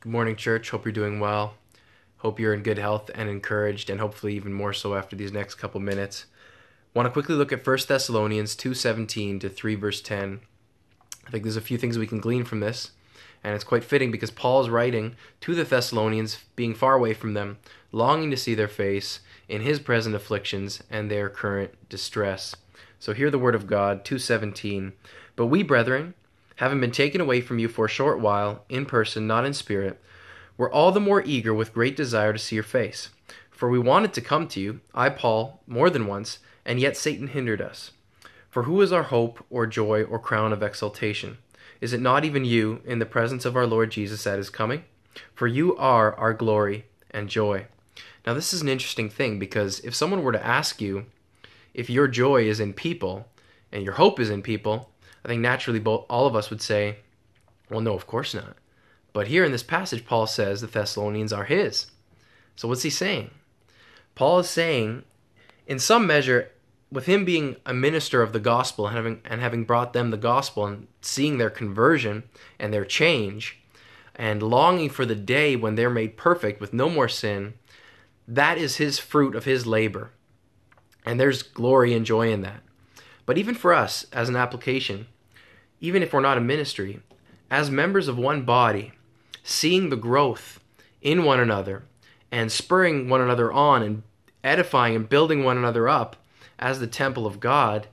Good morning, church. Hope you're doing well. Hope you're in good health and encouraged, and hopefully even more so after these next couple minutes. Want to quickly look at 1 Thessalonians 2:17 to 3 verse 10. I think there's a few things we can glean from this, and it's quite fitting because Paul is writing to the Thessalonians, being far away from them, longing to see their face in his present afflictions and their current distress. So hear the word of God 2:17. But we, brethren, having been taken away from you for a short while, in person, not in spirit, were all the more eager with great desire to see your face. For we wanted to come to you, I, Paul, more than once, and yet Satan hindered us. For who is our hope, or joy, or crown of exaltation? Is it not even you, in the presence of our Lord Jesus at his coming? For you are our glory and joy. Now, this is an interesting thing because if someone were to ask you if your joy is in people and your hope is in people, I think naturally both all of us would say, well, no, of course not. But here in this passage, Paul says the Thessalonians are his. So what's he saying? Paul is saying, in some measure, with him being a minister of the gospel and having and having brought them the gospel and seeing their conversion and their change and longing for the day when they're made perfect with no more sin, that is his fruit of his labor. And there's glory and joy in that. But even for us as an application, even if we're not a ministry, as members of one body, seeing the growth in one another and spurring one another on and edifying and building one another up as the temple of God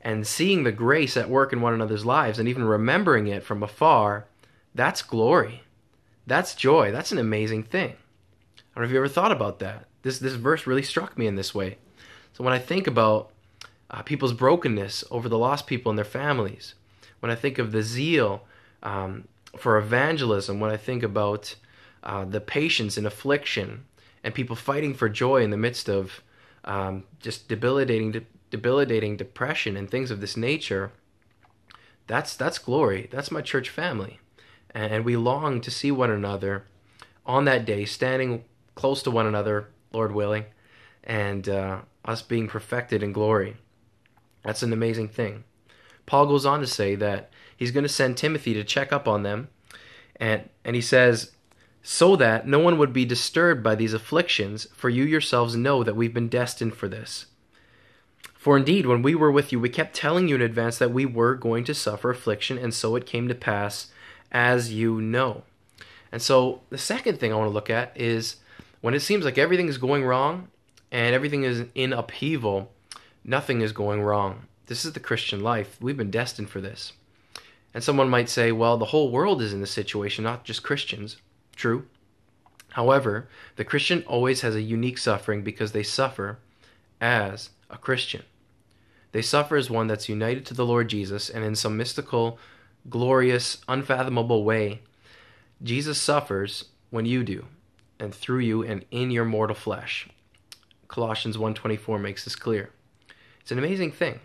and seeing the grace at work in one another's lives and even remembering it from afar, that's glory. That's joy. That's an amazing thing. I don't know if you ever thought about that. This, this verse really struck me in this way. So when I think about uh, people's brokenness over the lost people and their families, when I think of the zeal um, for evangelism, when I think about uh, the patience in affliction and people fighting for joy in the midst of um, just debilitating, de- debilitating depression and things of this nature, that's that's glory. That's my church family, and we long to see one another on that day, standing close to one another, Lord willing, and uh, us being perfected in glory. That's an amazing thing. Paul goes on to say that he's going to send Timothy to check up on them. And, and he says, So that no one would be disturbed by these afflictions, for you yourselves know that we've been destined for this. For indeed, when we were with you, we kept telling you in advance that we were going to suffer affliction, and so it came to pass, as you know. And so the second thing I want to look at is when it seems like everything is going wrong and everything is in upheaval, nothing is going wrong. This is the Christian life. We've been destined for this. And someone might say, well, the whole world is in this situation, not just Christians. True. However, the Christian always has a unique suffering because they suffer as a Christian. They suffer as one that's united to the Lord Jesus, and in some mystical, glorious, unfathomable way, Jesus suffers when you do, and through you and in your mortal flesh. Colossians 1:24 makes this clear. It's an amazing thing.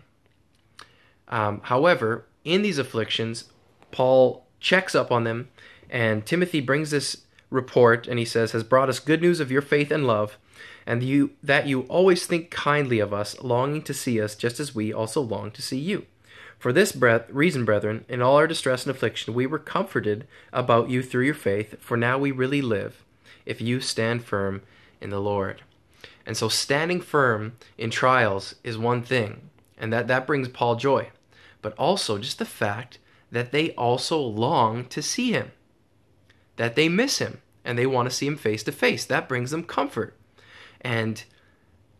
Um, however, in these afflictions, Paul checks up on them, and Timothy brings this report, and he says, Has brought us good news of your faith and love, and you, that you always think kindly of us, longing to see us, just as we also long to see you. For this breath, reason, brethren, in all our distress and affliction, we were comforted about you through your faith, for now we really live, if you stand firm in the Lord. And so standing firm in trials is one thing, and that, that brings Paul joy but also just the fact that they also long to see him, that they miss him, and they want to see him face to face. That brings them comfort. And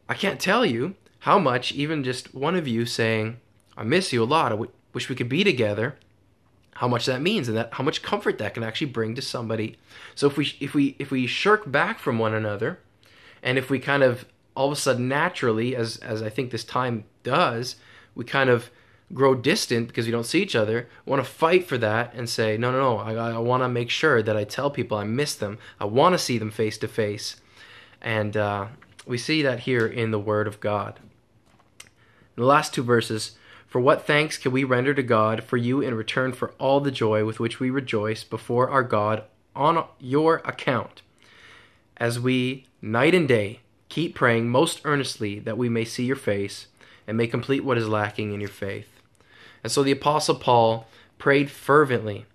I can't tell you how much, even just one of you saying, I miss you a lot, I w- wish we could be together, how much that means and that how much comfort that can actually bring to somebody. So if we if we if we shirk back from one another and if we kind of all of a sudden naturally as as I think this time does, we kind of grow distant because we don't see each other want to fight for that and say no no no i, I want to make sure that i tell people i miss them i want to see them face to face and uh, we see that here in the word of god in the last two verses for what thanks can we render to god for you in return for all the joy with which we rejoice before our god on your account as we night and day keep praying most earnestly that we may see your face and may complete what is lacking in your faith and so the Apostle Paul prayed fervently,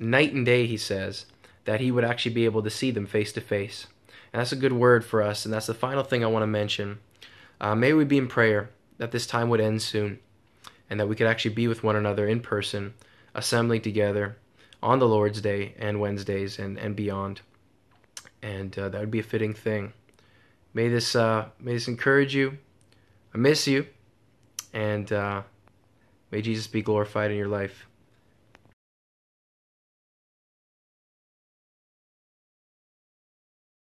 night and day, he says, that he would actually be able to see them face to face. And that's a good word for us. And that's the final thing I want to mention. Uh, may we be in prayer that this time would end soon and that we could actually be with one another in person, assembling together on the Lord's Day and Wednesdays and, and beyond. And uh, that would be a fitting thing. May this, uh, may this encourage you. I miss you. And uh, May Jesus be glorified in your life.